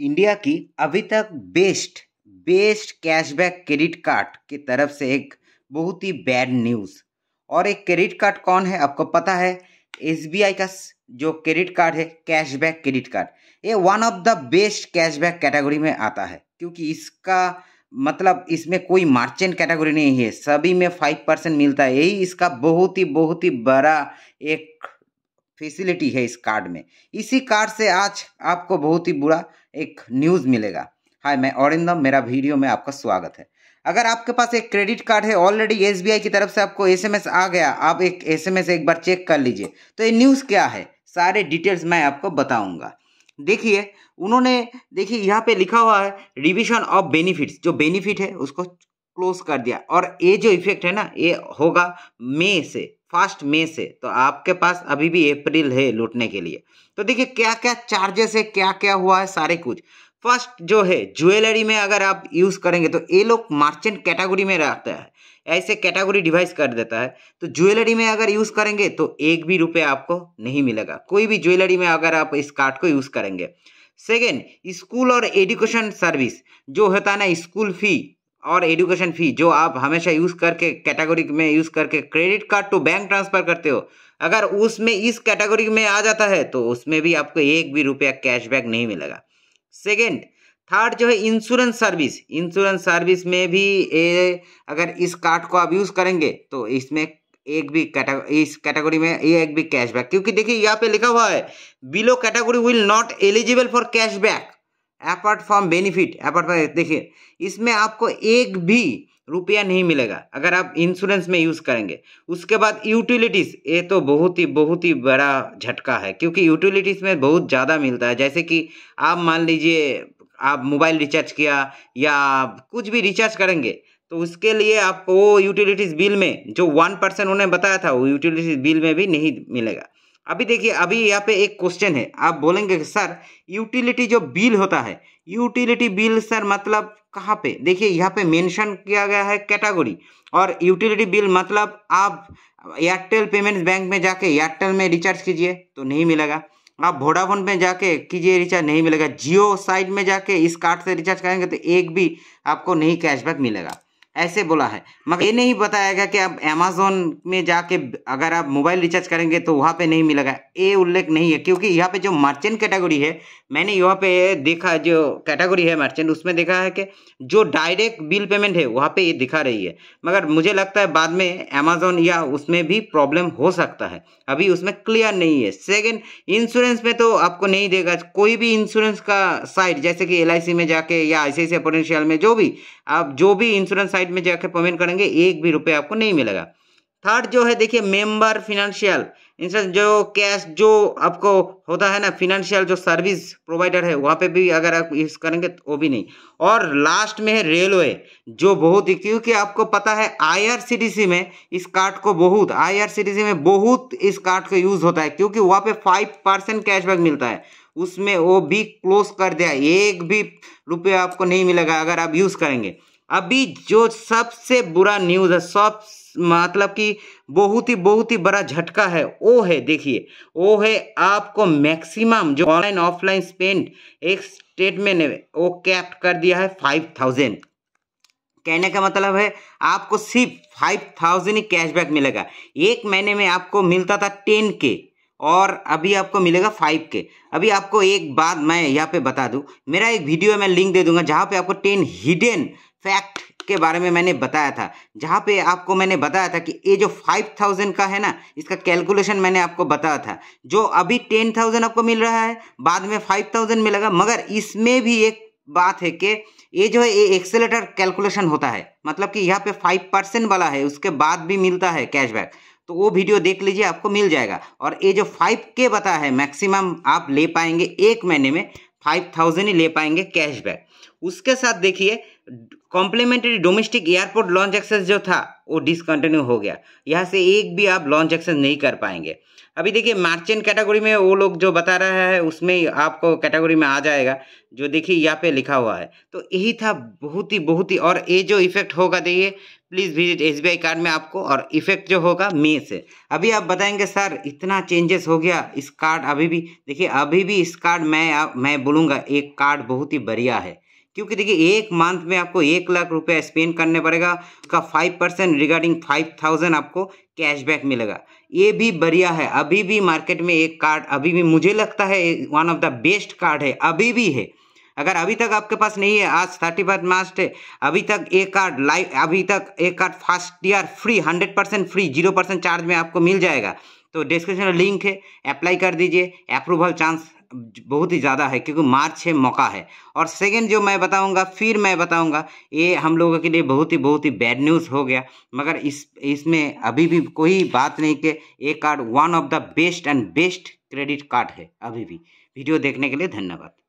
India की अभी तक best best cashback credit card की तरफ से एक बहुत ही बैड न्यूज़ और एक क्रेडिट कार्ड कौन है आपको पता है एस का जो क्रेडिट कार्ड है कैशबैक क्रेडिट कार्ड ये one of the best cashback category में आता है क्योंकि इसका मतलब इसमें कोई मार्चेंट कैटेगरी नहीं है सभी में फाइव परसेंट मिलता है यही इसका बहुत ही बहुत ही बड़ा एक फैसिलिटी है इस कार्ड में इसी कार्ड से आज आपको बहुत ही बुरा एक न्यूज़ मिलेगा हाय मैं औरिंदम मेरा वीडियो में आपका स्वागत है अगर आपके पास एक क्रेडिट कार्ड है ऑलरेडी एस की तरफ से आपको एस आ गया आप एक एस एक बार चेक कर लीजिए तो ये न्यूज़ क्या है सारे डिटेल्स मैं आपको बताऊंगा देखिए उन्होंने देखिए यहाँ पे लिखा हुआ है रिविजन ऑफ बेनिफिट्स जो बेनिफिट है उसको क्लोज कर दिया और ये जो इफेक्ट है ना ये होगा मई से फर्स्ट मई से तो आपके पास अभी भी अप्रैल है लूटने के लिए तो देखिए क्या क्या चार्जेस है क्या क्या हुआ है सारे कुछ फर्स्ट जो है ज्वेलरी में अगर आप यूज करेंगे तो ये लोग मार्चेंट कैटेगरी में रहता है ऐसे कैटेगरी डिवाइस कर देता है तो ज्वेलरी में अगर यूज करेंगे तो एक भी रुपये आपको नहीं मिलेगा कोई भी ज्वेलरी में अगर आप इस कार्ड को यूज करेंगे सेकेंड स्कूल और एडुकेशन सर्विस जो होता है ना स्कूल फी और एडुकेशन फ़ी जो आप हमेशा यूज़ करके कैटेगरी में यूज़ करके credit card to bank transfer करते हो अगर उसमें इस कैटेगरी में आ जाता है तो उसमें भी आपको एक भी रुपया कैशबैक नहीं मिलेगा सेकेंड थर्ड जो है इंश्योरेंस सर्विस इंश्योरेंस सर्विस में भी ए, अगर इस कार्ड को आप यूज़ करेंगे तो इसमें एक भी कैटेगरी इस कैटेगरी में एक भी कैशबैक क्योंकि देखिए यहाँ पे लिखा हुआ है below category will not eligible for cashback apart from benefit apart from देखिए इसमें आपको एक भी रुपया नहीं मिलेगा अगर आप इंश्योरेंस में यूज़ करेंगे उसके बाद यूटिलिटीज़ ये तो बहुत ही बहुत ही बड़ा झटका है क्योंकि यूटिलिटीज़ में बहुत ज़्यादा मिलता है जैसे कि आप मान लीजिए आप मोबाइल रिचार्ज किया या कुछ भी रिचार्ज करेंगे तो उसके लिए आपको वो यूटिलिटीज़ बिल में जो वन परसेंट उन्हें बताया था वो यूटिलिटीज़ बिल में भी नहीं मिलेगा अभी देखिए अभी यहाँ पे एक क्वेश्चन है आप बोलेंगे सर यूटिलिटी जो बिल होता है यूटिलिटी बिल सर मतलब कहाँ पे देखिए यहाँ पे मेंशन किया गया है कैटेगरी और यूटिलिटी बिल मतलब आप एयरटेल पेमेंट्स बैंक में जाके एयरटेल में रिचार्ज कीजिए तो नहीं मिलेगा आप वोडाफोन में जाके कीजिए रिचार्ज नहीं मिलेगा जियो साइड में जाके इस कार्ड से रिचार्ज करेंगे तो एक भी आपको नहीं कैशबैक मिलेगा ऐसे बोला है मगर ये नहीं बताया गया कि अब अमेजोन में जाके अगर आप मोबाइल रिचार्ज करेंगे तो वहाँ पे नहीं मिलेगा ये उल्लेख नहीं है क्योंकि यहाँ पे जो मर्चेंट कैटेगरी है मैंने यहाँ पे देखा जो कैटेगरी है मर्चेंट उसमें देखा है कि जो डायरेक्ट बिल पेमेंट है वहाँ पे ये दिखा रही है मगर मुझे लगता है बाद में अमेजोन या उसमें भी प्रॉब्लम हो सकता है अभी उसमें क्लियर नहीं है सेकेंड इंश्योरेंस में तो आपको नहीं देगा कोई भी इंश्योरेंस का साइट जैसे कि एल में जाके या आई सी में जो भी आप जो भी इंश्योरेंस साइट साइट में जाकर पेमेंट करेंगे एक भी रुपये आपको नहीं मिलेगा थर्ड जो है देखिए मेंबर फिनेंशियल इंसान जो कैश जो आपको होता है ना फिनेंशियल जो सर्विस प्रोवाइडर है वहाँ पे भी अगर आप यूज़ करेंगे तो वो भी नहीं और लास्ट में है रेलवे जो बहुत ही क्योंकि आपको पता है आईआरसीटीसी में इस कार्ड को बहुत आईआरसीटीसी में बहुत इस कार्ड का यूज़ होता है क्योंकि वहाँ पे फाइव परसेंट कैशबैक मिलता है उसमें वो भी क्लोज कर दिया एक भी रुपये आपको नहीं मिलेगा अगर आप यूज़ करेंगे अभी जो सबसे बुरा न्यूज़ है सब मतलब कि बहुत ही बहुत ही बड़ा झटका है वो है देखिए वो है आपको मैक्सिमम जो ऑनलाइन ऑफलाइन स्पेंड एक स्टेट में ने वो कैप कर दिया है फाइव थाउजेंड कहने का मतलब है आपको सिर्फ फाइव थाउजेंड ही कैशबैक मिलेगा एक महीने में आपको मिलता था टेन के और अभी आपको मिलेगा फाइव के अभी आपको एक बात मैं यहाँ पे बता दूँ मेरा एक वीडियो मैं लिंक दे दूंगा जहाँ पे आपको टेन हिडन फैक्ट के बारे में मैंने बताया था जहाँ पे आपको मैंने बताया था कि ये जो 5000 का है ना इसका कैलकुलेशन मैंने आपको बताया था जो अभी 10000 आपको मिल रहा है बाद में 5000 मिलेगा मगर इसमें भी एक बात है कि ये जो है ये एक्सेलेटर कैलकुलेशन होता है मतलब कि यहाँ पे 5 परसेंट वाला है उसके बाद भी मिलता है कैशबैक तो वो वीडियो देख लीजिए आपको मिल जाएगा और ये जो फाइव के बताया है मैक्सिमम आप ले पाएंगे एक महीने में फाइव ही ले पाएंगे कैशबैक उसके साथ देखिए complimentary domestic airport lounge access जो था वो डिसकंटिन्यू हो गया यहाँ से एक भी आप लॉन्च एक्सेस नहीं कर पाएंगे अभी देखिए मार्चेंट कैटेगरी में वो लोग जो बता रहा है उसमें आपको कैटेगरी में आ जाएगा जो देखिए यहाँ पे लिखा हुआ है तो यही था बहुत ही बहुत ही और ये जो इफेक्ट होगा देखिए प्लीज़ विजिट एस कार्ड में आपको और इफेक्ट जो होगा मे से अभी आप बताएंगे सर इतना चेंजेस हो गया इस कार्ड अभी भी देखिए अभी भी इस कार्ड मैं मैं बोलूँगा एक कार्ड बहुत ही बढ़िया है क्योंकि देखिए एक मंथ में आपको एक लाख रुपया स्पेंड करने पड़ेगा उसका five percent regarding five thousand आपको कैशबैक मिलेगा ये भी बढ़िया है अभी भी मार्केट में एक कार्ड अभी भी मुझे लगता है one of the best card है अभी भी है अगर अभी तक आपके पास नहीं है आज थर्टी फर्थ मार्च है अभी तक एक कार्ड लाइव अभी तक एक card first year free hundred percent free zero percent charge में आपको मिल जाएगा तो डिस्क्रिप्शन में लिंक है अप्लाई कर दीजिए अप्रूवल चांस बहुत ही ज़्यादा है क्योंकि मार्च है मौका है और सेकेंड जो मैं बताऊंगा फिर मैं बताऊंगा ये हम लोगों के लिए बहुत ही बहुत ही बैड न्यूज़ हो गया मगर इस इसमें अभी भी कोई बात नहीं कि ये card one of the best and best credit card है अभी भी वीडियो देखने के लिए धन्यवाद